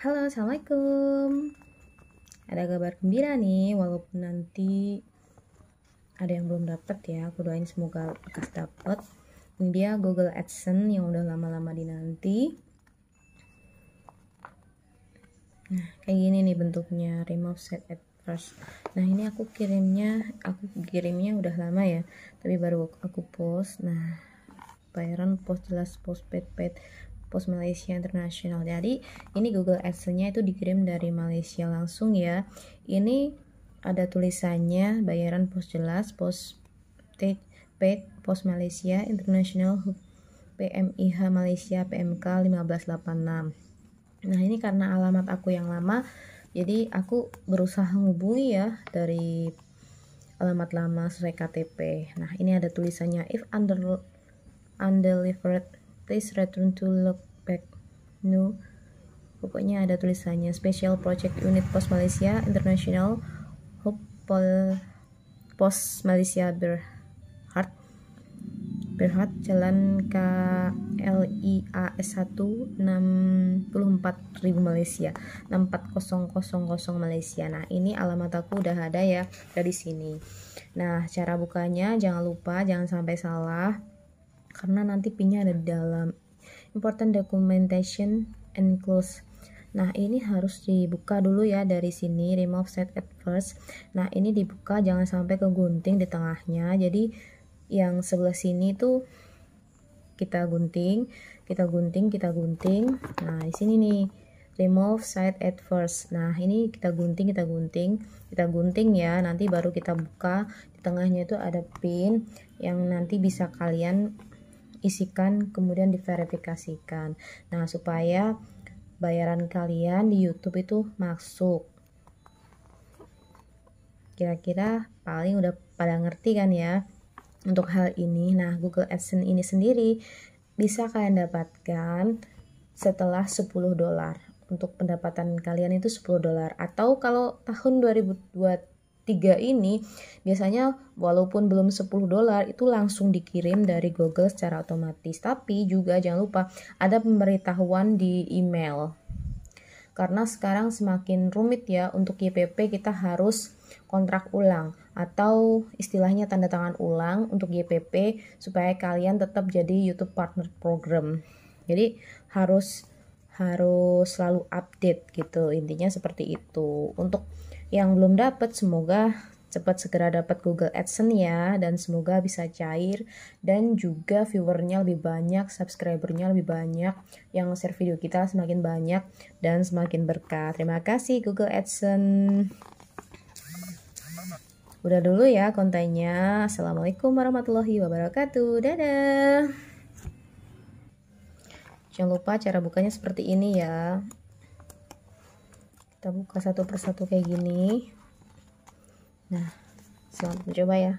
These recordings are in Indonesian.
Halo, Assalamualaikum Ada kabar gembira nih Walaupun nanti Ada yang belum dapet ya Aku doain semoga lekas dapet Ini dia Google AdSense yang udah lama-lama dinanti Nah, kayak gini nih bentuknya Remove set at first Nah, ini aku kirimnya Aku kirimnya udah lama ya Tapi baru aku post Nah, bayaran post jelas post pet pet Post Malaysia International. Jadi ini Google AdSense-nya itu dikirim dari Malaysia langsung ya. Ini ada tulisannya bayaran pos jelas, pos paid, pos Malaysia International PMIH Malaysia PMK 1586. Nah, ini karena alamat aku yang lama, jadi aku berusaha hubungi ya dari alamat lama sesuai KTP. Nah, ini ada tulisannya if under undelivered please return to look back new pokoknya ada tulisannya special project unit pos Malaysia international Hopol pos Malaysia Berhad Berhad Jalan KLIAS 1 64.000 Malaysia 64000 Malaysia nah ini alamat aku udah ada ya dari sini nah cara bukanya jangan lupa jangan sampai salah karena nanti pinnya ada di dalam important documentation and close Nah, ini harus dibuka dulu ya dari sini, remove set at first. Nah, ini dibuka jangan sampai kegunting di tengahnya. Jadi yang sebelah sini tuh kita gunting, kita gunting, kita gunting. Nah, di sini nih remove side at first. Nah, ini kita gunting, kita gunting, kita gunting ya. Nanti baru kita buka. Di tengahnya itu ada pin yang nanti bisa kalian isikan kemudian diverifikasikan. Nah, supaya bayaran kalian di YouTube itu masuk. Kira-kira paling udah pada ngerti kan ya untuk hal ini. Nah, Google AdSense ini sendiri bisa kalian dapatkan setelah 10 dolar. Untuk pendapatan kalian itu 10 dolar atau kalau tahun 2023 tiga ini biasanya walaupun belum 10 dolar itu langsung dikirim dari Google secara otomatis. Tapi juga jangan lupa ada pemberitahuan di email. Karena sekarang semakin rumit ya untuk YPP kita harus kontrak ulang atau istilahnya tanda tangan ulang untuk YPP supaya kalian tetap jadi YouTube Partner Program. Jadi harus harus selalu update gitu intinya seperti itu untuk yang belum dapat semoga cepat segera dapat Google AdSense ya dan semoga bisa cair dan juga viewernya lebih banyak, subscribernya lebih banyak, yang share video kita semakin banyak dan semakin berkah. Terima kasih Google AdSense. Udah dulu ya kontennya. Assalamualaikum warahmatullahi wabarakatuh. Dadah jangan lupa cara bukanya seperti ini ya kita buka satu persatu kayak gini nah selamat mencoba ya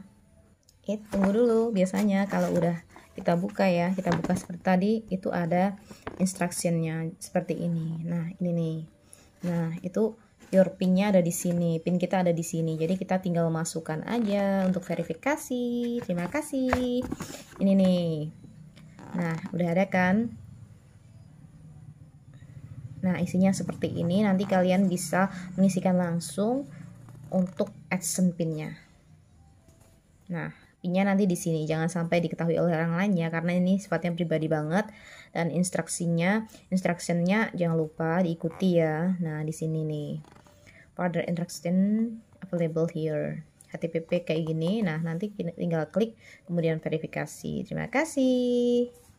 eh tunggu dulu biasanya kalau udah kita buka ya kita buka seperti tadi itu ada instructionnya seperti ini nah ini nih nah itu your pinnya ada di sini pin kita ada di sini jadi kita tinggal masukkan aja untuk verifikasi terima kasih ini nih nah udah ada kan Nah, isinya seperti ini. Nanti kalian bisa mengisikan langsung untuk action pinnya. Nah, pinnya nanti di sini. Jangan sampai diketahui oleh orang lain ya, karena ini sifatnya pribadi banget. Dan instruksinya, instructionnya jangan lupa diikuti ya. Nah, di sini nih. Further instruction available here. HTTP kayak gini. Nah, nanti tinggal klik kemudian verifikasi. Terima kasih.